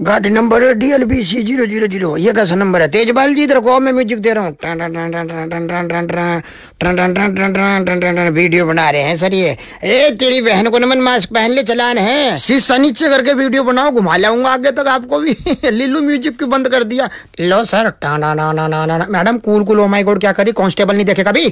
गाड़ी नंबर है D L B C zero zero zero ये कैसा नंबर है तेजपाल जी इधर को मैं म्यूजिक दे रहा हूँ वीडियो बना रहे हैं सर ये ए तेरी बहन को नमन मास्क पहन ले चलान है शीशा नीचे करके वीडियो बनाओ घुमा लाऊंगा आगे तक आपको भी लीलू म्यूजिक क्यों बंद कर दिया लो sir madam cool cool oh my god क्या करी कॉन्स्टेबल नहीं देखेगा कभी